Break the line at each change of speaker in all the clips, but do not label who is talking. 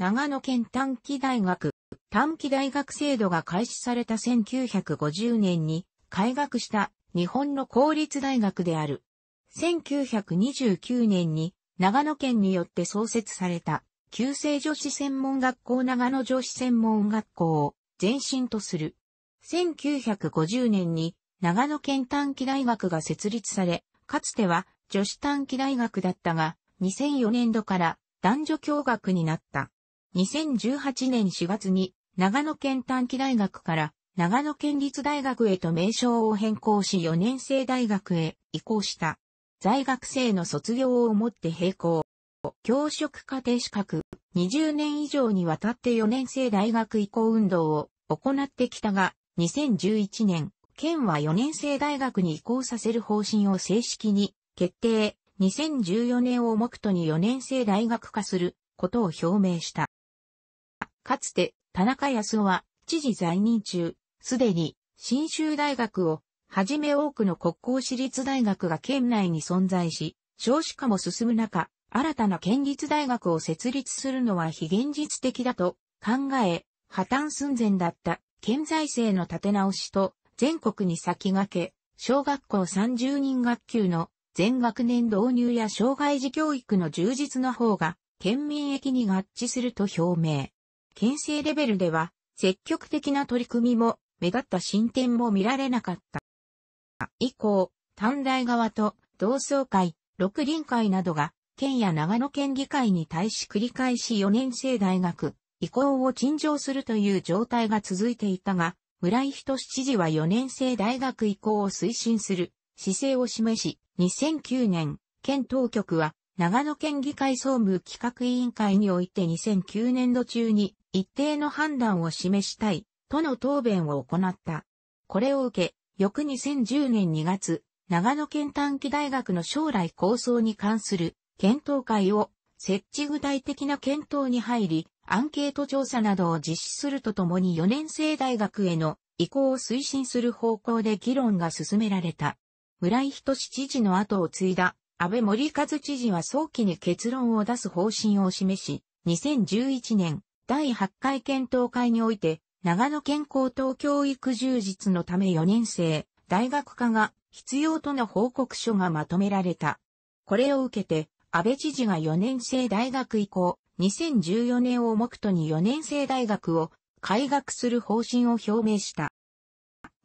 長野県短期大学、短期大学制度が開始された1950年に開学した日本の公立大学である。1929年に長野県によって創設された、旧制女子専門学校長野女子専門学校を前身とする。1950年に長野県短期大学が設立され、かつては女子短期大学だったが、2004年度から男女共学になった。2018年4月に長野県短期大学から長野県立大学へと名称を変更し4年生大学へ移行した。在学生の卒業をもって並行。教職課程資格、20年以上にわたって4年生大学移行運動を行ってきたが、2011年、県は4年生大学に移行させる方針を正式に決定、2014年を目途に4年生大学化することを表明した。かつて、田中康夫は、知事在任中、すでに、新州大学を、はじめ多くの国交私立大学が県内に存在し、少子化も進む中、新たな県立大学を設立するのは非現実的だと考え、破綻寸前だった県財政の立て直しと全国に先駆け、小学校30人学級の全学年導入や障害児教育の充実の方が県民益に合致すると表明。県政レベルでは、積極的な取り組みも、目立った進展も見られなかった。以降、短大側と同窓会、六輪会などが、県や長野県議会に対し繰り返し4年生大学、移行を陳情するという状態が続いていたが、村井人知事は4年生大学移行を推進する姿勢を示し、2009年、県当局は長野県議会総務企画委員会において2009年度中に一定の判断を示したい、との答弁を行った。これを受け、翌2010年2月、長野県短期大学の将来構想に関する検討会を設置具体的な検討に入り、アンケート調査などを実施するとともに4年生大学への移行を推進する方向で議論が進められた。村井仁知事の後を継いだ安倍森和知事は早期に結論を出す方針を示し、2011年第8回検討会において、長野県高等教育充実のため4年生、大学科が必要との報告書がまとめられた。これを受けて、安倍知事が4年生大学以降、2014年を目途に4年生大学を開学する方針を表明した。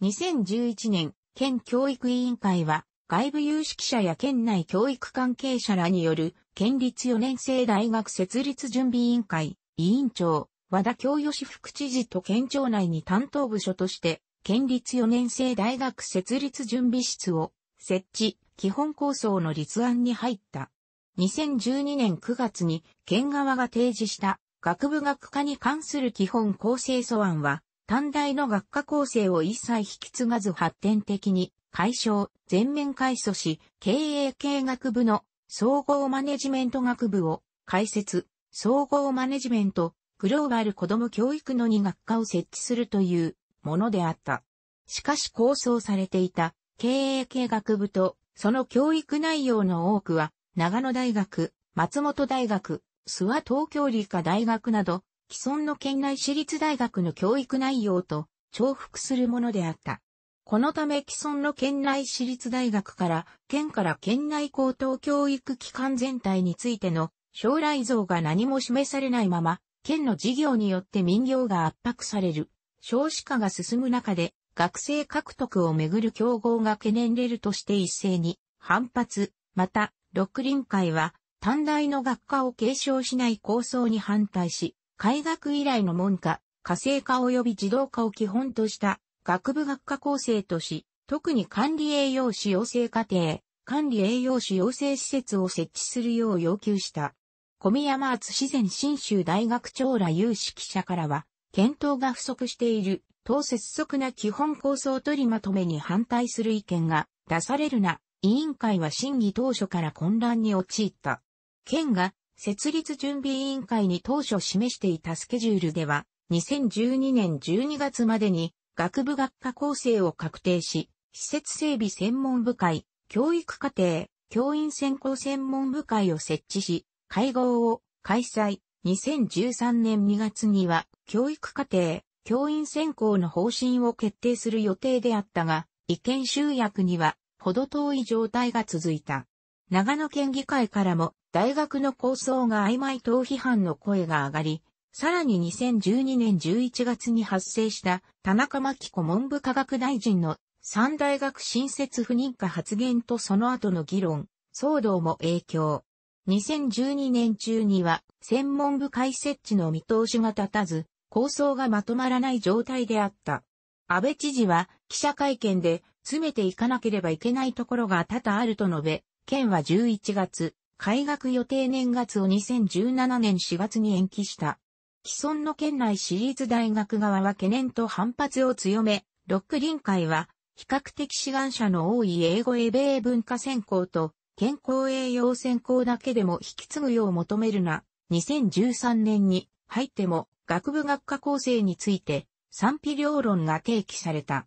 2011年、県教育委員会は、外部有識者や県内教育関係者らによる、県立4年生大学設立準備委員会、委員長、和田京義副知事と県庁内に担当部署として、県立4年生大学設立準備室を設置、基本構想の立案に入った。2012年9月に県側が提示した学部学科に関する基本構成素案は、短大の学科構成を一切引き継がず発展的に解消、全面解組し、経営系学部の総合マネジメント学部を開設、総合マネジメント、グローバル子ども教育の2学科を設置するというものであった。しかし構想されていた経営系学部とその教育内容の多くは長野大学、松本大学、諏訪東京理科大学など既存の県内私立大学の教育内容と重複するものであった。このため既存の県内私立大学から県から県内高等教育機関全体についての将来像が何も示されないまま、県の事業によって民業が圧迫される。少子化が進む中で、学生獲得をめぐる競合が懸念れるとして一斉に反発。また、六輪会は、短大の学科を継承しない構想に反対し、開学以来の門下、火星化及び自動化を基本とした学部学科構成とし、特に管理栄養士養成課程、管理栄養士養成施設を設置するよう要求した。小宮山厚自然新州大学長ら有識者からは、検討が不足している、当拙速な基本構想取りまとめに反対する意見が出されるな、委員会は審議当初から混乱に陥った。県が設立準備委員会に当初示していたスケジュールでは、2012年12月までに学部学科構成を確定し、施設整備専門部会、教育課程、教員選考専門部会を設置し、会合を開催。2013年2月には、教育課程、教員選考の方針を決定する予定であったが、意見集約には、ほど遠い状態が続いた。長野県議会からも、大学の構想が曖昧等批判の声が上がり、さらに2012年11月に発生した田中真紀子文部科学大臣の三大学新設不認可発言とその後の議論、騒動も影響。2012年中には専門部会設置の見通しが立たず、構想がまとまらない状態であった。安倍知事は記者会見で詰めていかなければいけないところが多々あると述べ、県は11月、開学予定年月を2017年4月に延期した。既存の県内私立大学側は懸念と反発を強め、ロック臨会は比較的志願者の多い英語英米文化専攻と健康栄養専攻だけでも引き継ぐよう求めるな、2013年に入っても学部学科構成について賛否両論が提起された。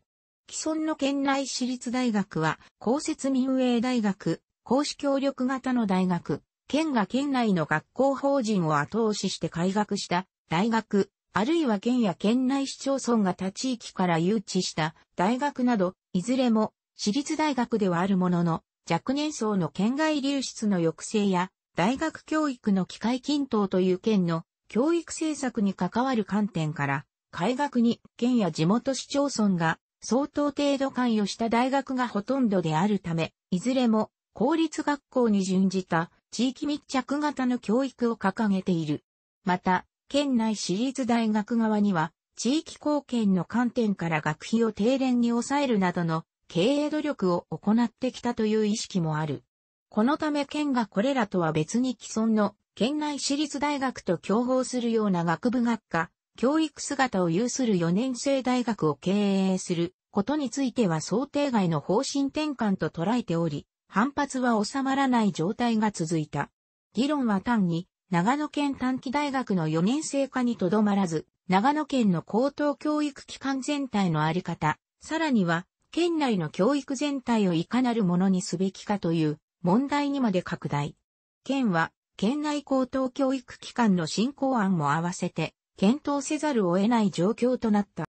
既存の県内私立大学は公設民営大学、公私協力型の大学、県が県内の学校法人を後押しして開学した大学、あるいは県や県内市町村が他地域から誘致した大学など、いずれも私立大学ではあるものの、若年層の県外流出の抑制や、大学教育の機会均等という県の教育政策に関わる観点から、改革に県や地元市町村が相当程度関与した大学がほとんどであるため、いずれも公立学校に準じた地域密着型の教育を掲げている。また、県内私立大学側には、地域貢献の観点から学費を低廉に抑えるなどの経営努力を行ってきたという意識もある。このため県がこれらとは別に既存の県内私立大学と競合するような学部学科、教育姿を有する4年生大学を経営することについては想定外の方針転換と捉えており、反発は収まらない状態が続いた。議論は単に長野県短期大学の4年生化にとどまらず、長野県の高等教育機関全体のあり方、さらには県内の教育全体をいかなるものにすべきかという問題にまで拡大。県は、県内高等教育機関の振興案も合わせて、検討せざるを得ない状況となった。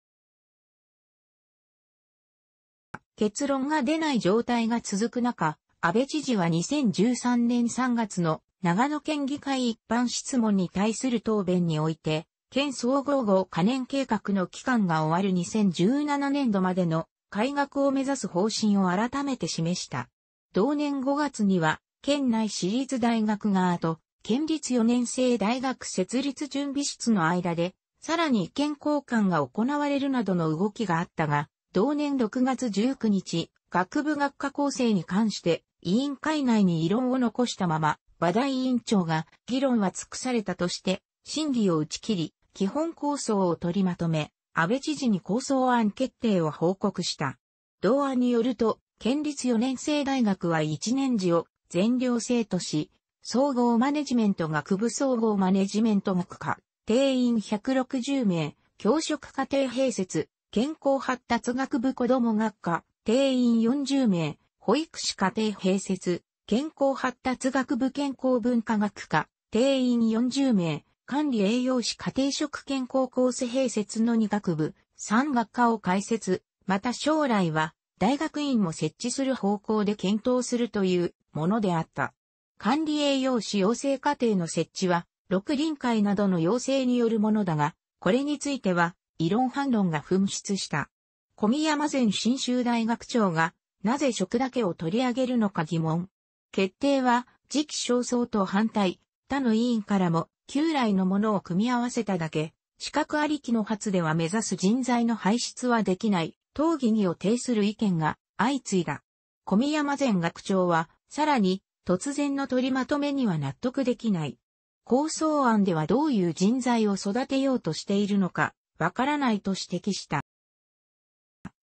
結論が出ない状態が続く中、安倍知事は2013年3月の長野県議会一般質問に対する答弁において、県総合後可燃計画の期間が終わる2017年度までの改学を目指す方針を改めて示した。同年5月には、県内私立大学側と、県立4年生大学設立準備室の間で、さらに意見交換が行われるなどの動きがあったが、同年6月19日、学部学科構成に関して、委員会内に異論を残したまま、話題委員長が議論は尽くされたとして、審議を打ち切り、基本構想を取りまとめ、安倍知事に構想案決定を報告した。同案によると、県立4年生大学は1年次を全寮生とし、総合マネジメント学部総合マネジメント学科、定員160名、教職家庭併設、健康発達学部子ども学科、定員40名、保育士家庭併設、健康発達学部健康文化学科、定員40名、管理栄養士家庭食健康コース併設の2学部、3学科を開設、また将来は大学院も設置する方向で検討するというものであった。管理栄養士養成課程の設置は、六臨会などの要請によるものだが、これについては、異論反論が噴出した。小宮山前新州大学長が、なぜ食だけを取り上げるのか疑問。決定は、時期尚早と反対、他の委員からも旧来のものを組み合わせただけ、資格ありきの発では目指す人材の排出はできない、討議にを呈する意見が相次いだ。小宮山前学長は、さらに、突然の取りまとめには納得できない。構想案ではどういう人材を育てようとしているのか、わからないと指摘した。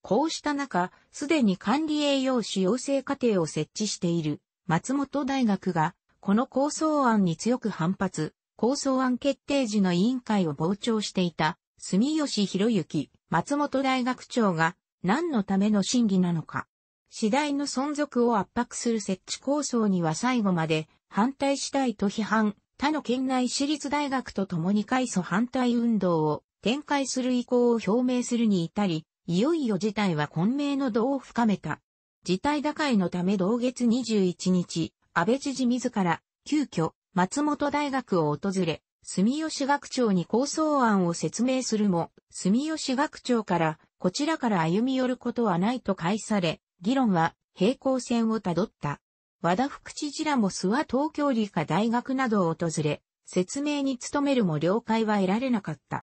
こうした中、すでに管理栄養士養成課程を設置している松本大学が、この構想案に強く反発、構想案決定時の委員会を傍聴していた、住吉博之、松本大学長が、何のための審議なのか。次第の存続を圧迫する設置構想には最後まで反対したいと批判、他の県内私立大学と共に開祖反対運動を展開する意向を表明するに至り、いよいよ事態は混迷の度を深めた。事態打開のため同月21日、安倍知事自ら、急遽、松本大学を訪れ、住吉学長に構想案を説明するも、住吉学長から、こちらから歩み寄ることはないと返され、議論は平行線をたどった。和田副知事らも諏訪東京理科大学などを訪れ、説明に努めるも了解は得られなかった。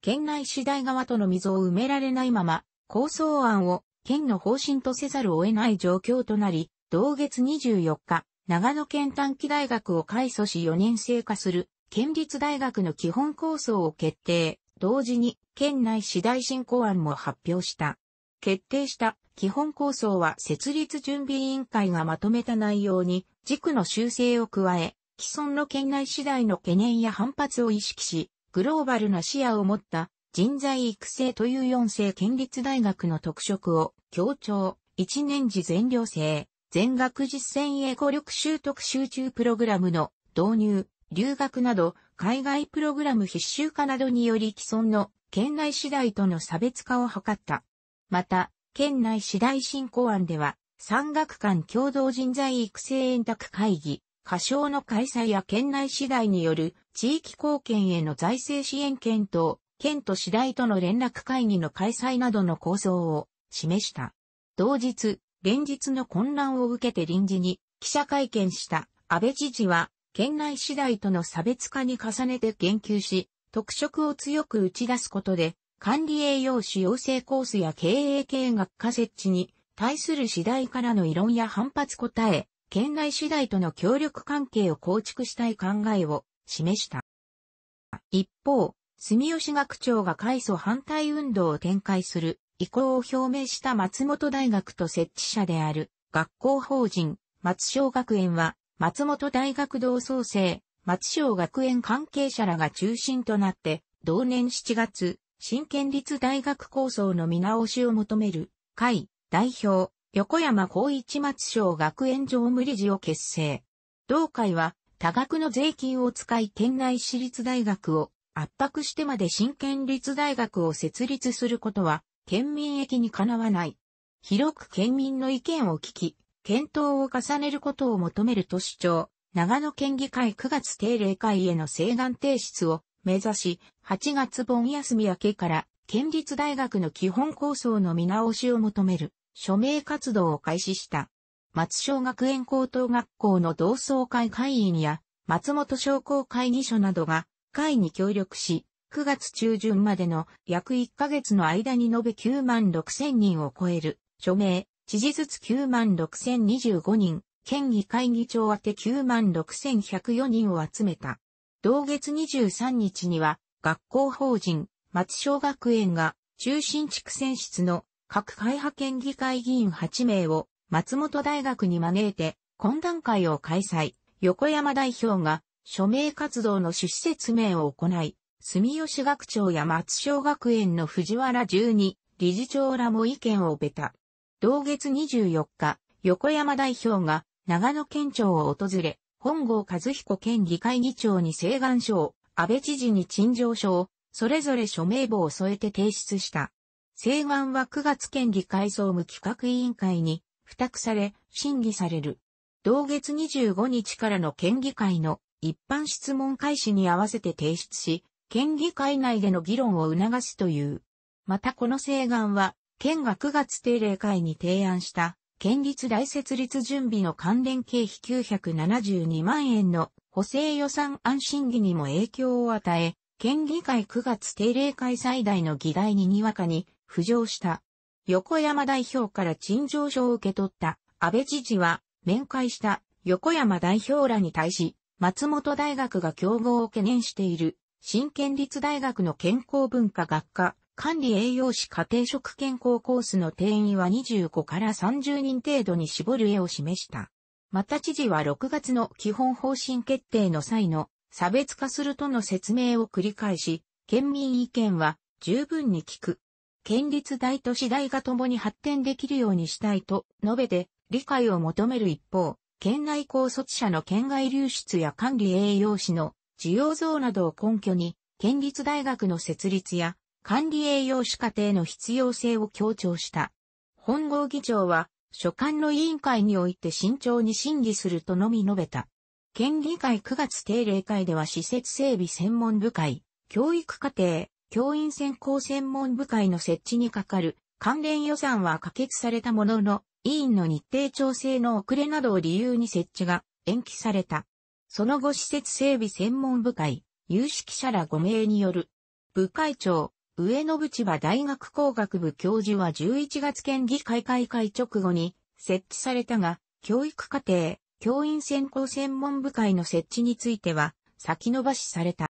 県内次第側との溝を埋められないまま、構想案を県の方針とせざるを得ない状況となり、同月24日、長野県短期大学を改組し4年生化する、県立大学の基本構想を決定、同時に県内市大振興案も発表した。決定した基本構想は設立準備委員会がまとめた内容に軸の修正を加え、既存の県内次第の懸念や反発を意識し、グローバルな視野を持った人材育成という4世県立大学の特色を強調、1年次全寮制、全額実践英語力習得集中プログラムの導入、留学など海外プログラム必修化などにより既存の県内次第との差別化を図った。また、県内次第振興案では、産学館共同人材育成円卓会議、過小の開催や県内次第による地域貢献への財政支援検討、県と次第との連絡会議の開催などの構想を示した。同日、連日の混乱を受けて臨時に記者会見した安倍知事は、県内次第との差別化に重ねて言及し、特色を強く打ち出すことで、管理栄養士養成コースや経営経営学科設置に対する次第からの異論や反発答え、県内次第との協力関係を構築したい考えを示した。一方、住吉学長が改組反対運動を展開する意向を表明した松本大学と設置者である学校法人松小学園は松本大学同窓生松小学園関係者らが中心となって同年7月新県立大学構想の見直しを求める会代表横山光一松小学園常務理事を結成。同会は多額の税金を使い県内私立大学を圧迫してまで新県立大学を設立することは県民益にかなわない。広く県民の意見を聞き、検討を重ねることを求めると主張、長野県議会9月定例会への請願提出を目指し、8月盆休み明けから県立大学の基本構想の見直しを求める署名活動を開始した。松小学園高等学校の同窓会会員や松本商工会議所などが会に協力し、9月中旬までの約1ヶ月の間に延べ9万6千人を超える、署名、知事ずつ9万6千25人、県議会議長宛て9万6千104人を集めた。同月23日には、学校法人、松小学園が、中心地区選出の各会派県議会議員8名を松本大学に招いて懇談会を開催。横山代表が署名活動の趣旨説明を行い、住吉学長や松小学園の藤原十二、理事長らも意見をべた。同月24日、横山代表が長野県庁を訪れ、本郷和彦県議会議長に請願書を、安倍知事に陳情書を、それぞれ署名簿を添えて提出した。請願は9月県議会総務企画委員会に付託され、審議される。同月25日からの県議会の一般質問開始に合わせて提出し、県議会内での議論を促すという。またこの請願は、県が9月定例会に提案した、県立大設立準備の関連経費972万円の補正予算案審議にも影響を与え、県議会9月定例会最大の議題ににわかに浮上した。横山代表から陳情書を受け取った安倍知事は面会した横山代表らに対し、松本大学が競合を懸念している新県立大学の健康文化学科、管理栄養士家庭食健康コースの定員は25から30人程度に絞る絵を示した。また知事は6月の基本方針決定の際の差別化するとの説明を繰り返し、県民意見は十分に聞く。県立大都市大が共に発展できるようにしたいと述べて理解を求める一方、県内高卒者の県外流出や管理栄養士の需要増などを根拠に、県立大学の設立や管理栄養士課程の必要性を強調した。本郷議長は、所管の委員会において慎重に審議するとのみ述べた。県議会9月定例会では施設整備専門部会、教育課程、教員選考専門部会の設置にかかる関連予算は可決されたものの、委員の日程調整の遅れなどを理由に設置が延期された。その後施設整備専門部会、有識者ら5名による、部会長、上野淵場大学工学部教授は11月県議会開会直後に設置されたが、教育課程、教員専攻専門部会の設置については、先延ばしされた。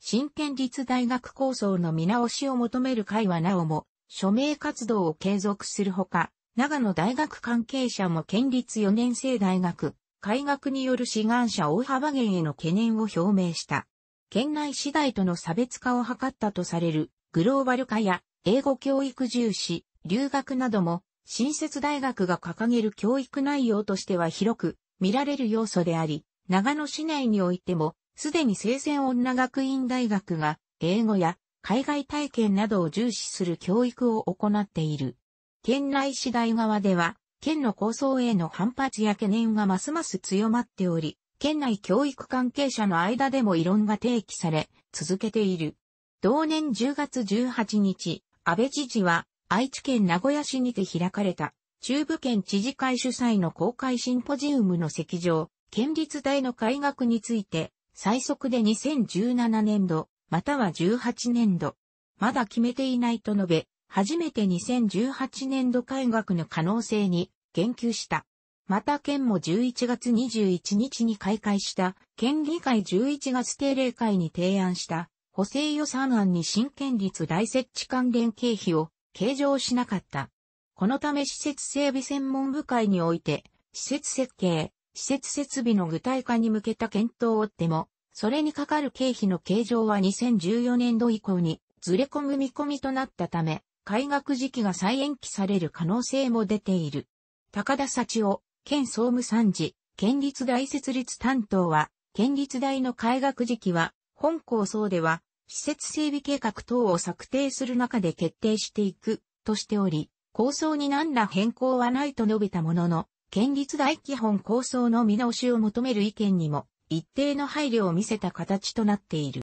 新県立大学構想の見直しを求める会はなおも、署名活動を継続するほか、長野大学関係者も県立4年生大学、改革による志願者大幅減への懸念を表明した。県内次第との差別化を図ったとされるグローバル化や英語教育重視、留学なども新設大学が掲げる教育内容としては広く見られる要素であり、長野市内においてもすでに生鮮女学院大学が英語や海外体験などを重視する教育を行っている。県内市第側では県の構想への反発や懸念がますます強まっており、県内教育関係者の間でも異論が提起され、続けている。同年10月18日、安倍知事は愛知県名古屋市にて開かれた中部県知事会主催の公開シンポジウムの席上、県立大の改学について最速で2017年度、または18年度、まだ決めていないと述べ、初めて2018年度開学の可能性に言及した。また県も11月21日に開会した県議会11月定例会に提案した補正予算案に新県立大設置関連経費を計上しなかった。このため施設整備専門部会において施設設計、施設設備の具体化に向けた検討を追っても、それにかかる経費の計上は2014年度以降にずれ込む見込みとなったため、開学時期が再延期される可能性も出ている。高田幸夫、県総務参事、県立大設立担当は、県立大の開学時期は、本構想では、施設整備計画等を策定する中で決定していく、としており、構想に何ら変更はないと述べたものの、県立大基本構想の見直しを求める意見にも、一定の配慮を見せた形となっている。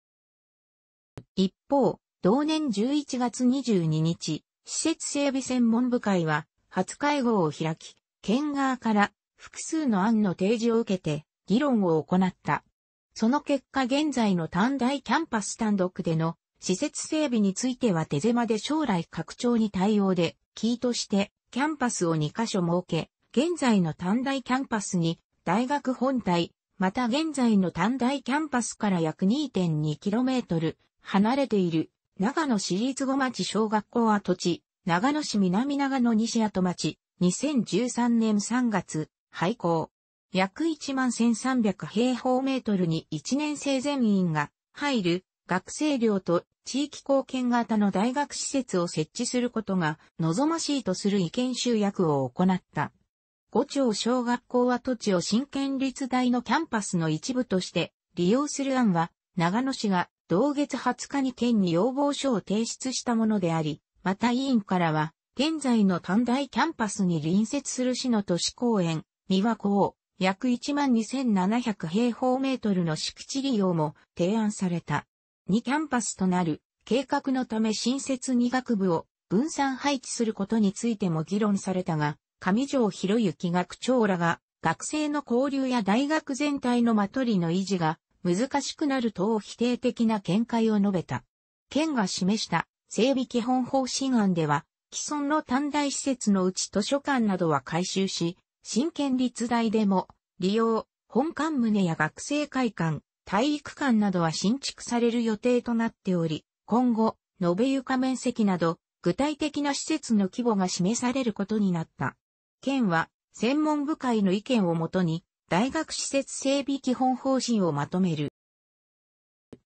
一方、同年11月22日、施設整備専門部会は、初会合を開き、県側から複数の案の提示を受けて、議論を行った。その結果現在の短大キャンパス単独での施設整備については手狭で将来拡張に対応で、キーとしてキャンパスを2カ所設け、現在の短大キャンパスに大学本体、また現在の短大キャンパスから約 2.2km 離れている長野市立後町小学校跡地、長野市南長野西跡町、2013年3月、廃校。約1万1300平方メートルに1年生全員が入る学生寮と地域貢献型の大学施設を設置することが望ましいとする意見集約を行った。五町小学校は土地を新県立大のキャンパスの一部として利用する案は長野市が同月20日に県に要望書を提出したものであり、また委員からは、現在の短大キャンパスに隣接する市の都市公園、三和港、約12,700平方メートルの敷地利用も提案された。2キャンパスとなる計画のため新設2学部を分散配置することについても議論されたが、上条博之学長らが学生の交流や大学全体のまとりの維持が難しくなる等否定的な見解を述べた。県が示した整備基本方針案では、既存の短大施設のうち図書館などは改修し、新県立大でも利用、本館棟や学生会館、体育館などは新築される予定となっており、今後、延べ床面積など、具体的な施設の規模が示されることになった。県は、専門部会の意見をもとに、大学施設整備基本方針をまとめる。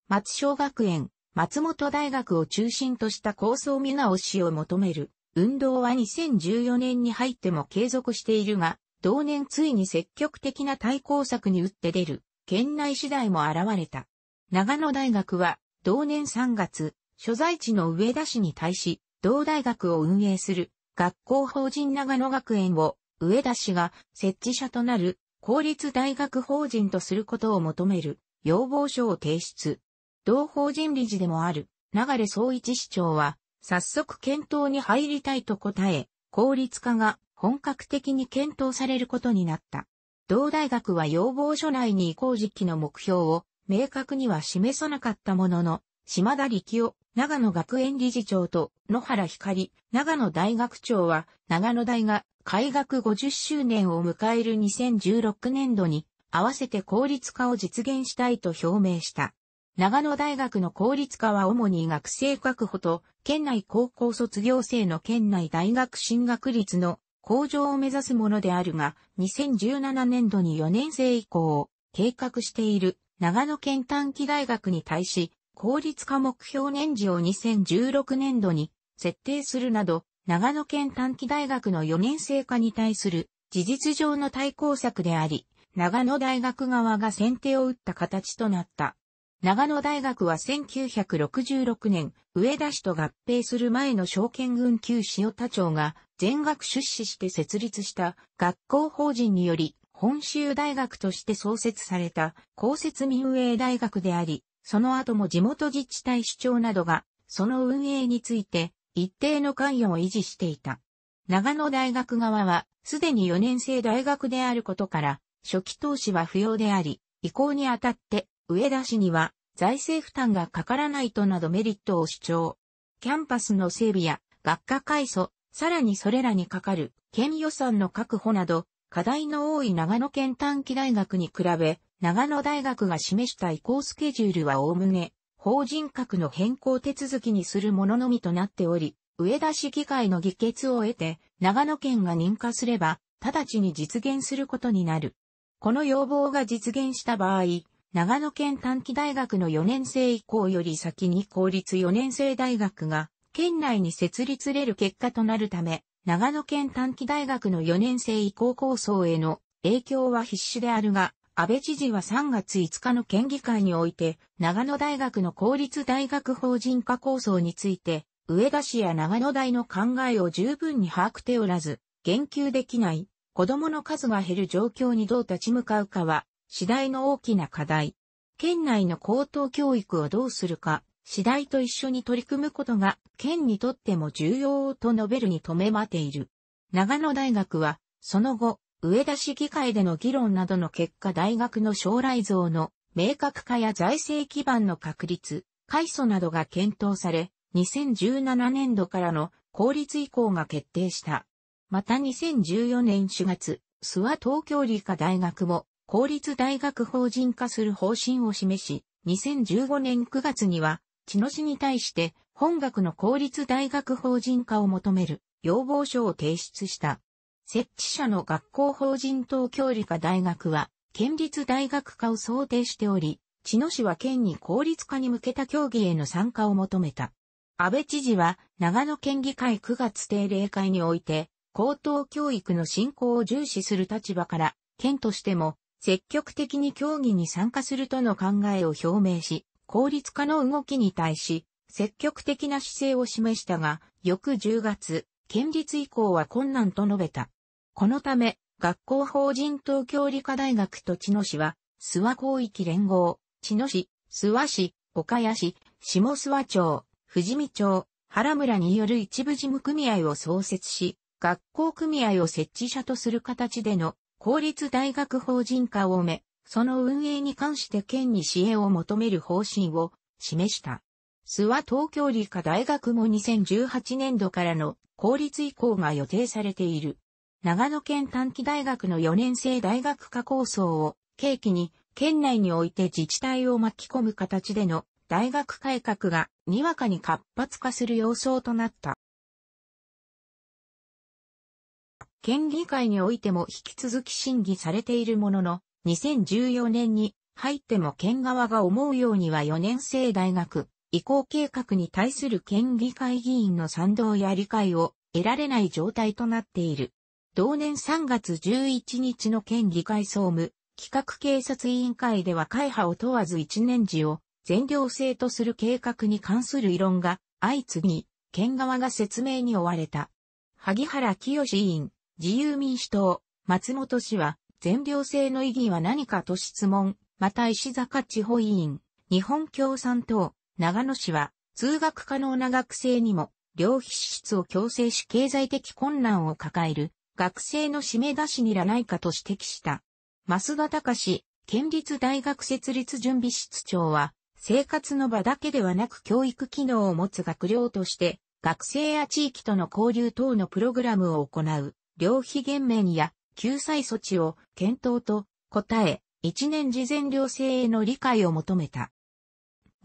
松小学園、松本大学を中心とした構想見直しを求める。運動は2014年に入っても継続しているが、同年ついに積極的な対抗策に打って出る、県内次第も現れた。長野大学は、同年3月、所在地の上田市に対し、同大学を運営する、学校法人長野学園を、上田市が設置者となる公立大学法人とすることを求める要望書を提出。同法人理事でもある流れ総一市長は、早速検討に入りたいと答え、効率化が本格的に検討されることになった。同大学は要望書内に移行時期の目標を明確には示さなかったものの、島田力夫、長野学園理事長と野原光、長野大学長は長野大が開学50周年を迎える2016年度に合わせて効率化を実現したいと表明した。長野大学の効率化は主に学生確保と県内高校卒業生の県内大学進学率の向上を目指すものであるが、2017年度に4年生以降を計画している長野県短期大学に対し、効率化目標年次を2016年度に設定するなど、長野県短期大学の4年生化に対する事実上の対抗策であり、長野大学側が先手を打った形となった。長野大学は1966年、上田市と合併する前の証券軍旧塩田町が全額出資して設立した学校法人により、本州大学として創設された公設民営大学であり、その後も地元自治体主張などが、その運営について一定の関与を維持していた。長野大学側は、すでに4年生大学であることから、初期投資は不要であり、移行にあたって、上田市には、財政負担がかからないとなどメリットを主張。キャンパスの整備や、学科改装、さらにそれらにかかる、県予算の確保など、課題の多い長野県短期大学に比べ、長野大学が示した移行スケジュールはおおむね、法人格の変更手続きにするもののみとなっており、上田市議会の議決を得て、長野県が認可すれば、直ちに実現することになる。この要望が実現した場合、長野県短期大学の4年生以降より先に公立4年生大学が県内に設立れる結果となるため、長野県短期大学の4年生以降構想への影響は必至であるが、安倍知事は3月5日の県議会において、長野大学の公立大学法人化構想について、上田市や長野大の考えを十分に把握ておらず、言及できない、子供の数が減る状況にどう立ち向かうかは、次第の大きな課題。県内の高等教育をどうするか、次第と一緒に取り組むことが、県にとっても重要と述べるに留めまている。長野大学は、その後、上田市議会での議論などの結果大学の将来像の明確化や財政基盤の確立、改祖などが検討され、2017年度からの公立移行が決定した。また2014年4月、諏訪東京理科大学も公立大学法人化する方針を示し、2015年9月には、茅野市に対して本学の公立大学法人化を求める要望書を提出した。設置者の学校法人等京理科大学は、県立大学科を想定しており、茅野市は県に効率化に向けた協議への参加を求めた。安倍知事は、長野県議会9月定例会において、高等教育の振興を重視する立場から、県としても、積極的に協議に参加するとの考えを表明し、効率化の動きに対し、積極的な姿勢を示したが、翌10月、県立以降は困難と述べた。このため、学校法人東京理科大学と茅野市は、諏訪広域連合、茅野市、諏訪市、岡谷市、下諏訪町、富士見町、原村による一部事務組合を創設し、学校組合を設置者とする形での公立大学法人化を埋め、その運営に関して県に支援を求める方針を示した。諏訪東京理科大学も2018年度からの公立移行が予定されている。長野県短期大学の4年生大学科構想を契機に、県内において自治体を巻き込む形での大学改革がにわかに活発化する様相となった。県議会においても引き続き審議されているものの、2014年に入っても県側が思うようには4年生大学移行計画に対する県議会議員の賛同や理解を得られない状態となっている。同年3月11日の県議会総務、企画警察委員会では会派を問わず一年時を全寮制とする計画に関する異論が相次ぎ、県側が説明に追われた。萩原清委員、自由民主党、松本氏は、全寮制の意義は何かと質問、また石坂地方委員、日本共産党、長野氏は、通学可能な学生にも、寮費支出を強制し経済的困難を抱える学生の締め出しにらないかと指摘した。増田隆、県立大学設立準備室長は、生活の場だけではなく教育機能を持つ学寮として、学生や地域との交流等のプログラムを行う、寮費減免や救済措置を検討と答え、1年事前寮生への理解を求めた。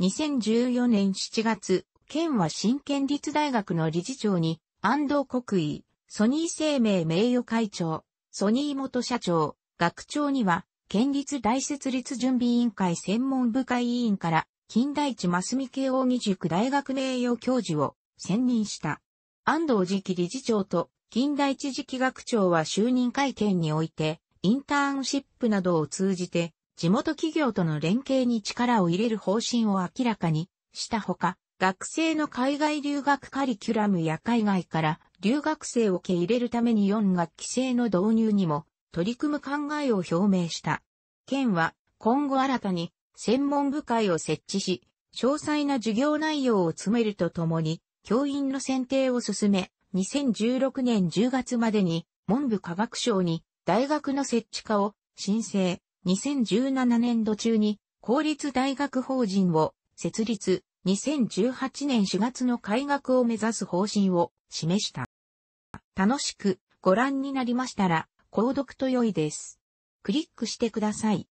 2014年7月、県は新県立大学の理事長に、安藤国威、ソニー生命名誉会長、ソニー元社長、学長には、県立大設立準備委員会専門部会委員から、近代地マ美慶応義塾大学名誉教授を選任した。安藤次期理事長と近代地次期学長は就任会見において、インターンシップなどを通じて、地元企業との連携に力を入れる方針を明らかにしたほか、学生の海外留学カリキュラムや海外から留学生を受け入れるために4学期制の導入にも取り組む考えを表明した。県は今後新たに専門部会を設置し、詳細な授業内容を詰めるとともに、教員の選定を進め、2016年10月までに文部科学省に大学の設置化を申請、2017年度中に公立大学法人を設立、2018年4月の開学を目指す方針を示した。楽しくご覧になりましたら、購読と良いです。クリックしてください。